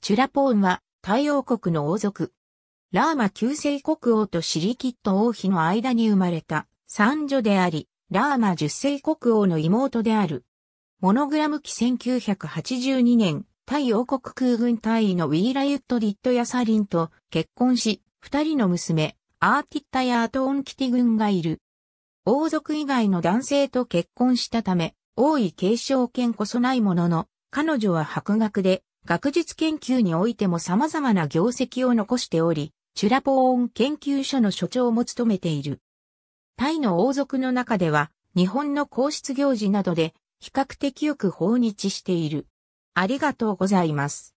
チュラポーンは太陽国の王族。ラーマ旧世国王とシリキット王妃の間に生まれた三女であり、ラーマ十世国王の妹である。モノグラム期1982年、太陽国空軍隊員のウィーラユット・ディット・ヤサリンと結婚し、二人の娘、アーティッタやアトオンキティ軍がいる。王族以外の男性と結婚したため、王位継承権こそないものの、彼女は博学で、学術研究においても様々な業績を残しており、チュラポーン研究所の所長も務めている。タイの王族の中では、日本の皇室行事などで、比較的よく訪日している。ありがとうございます。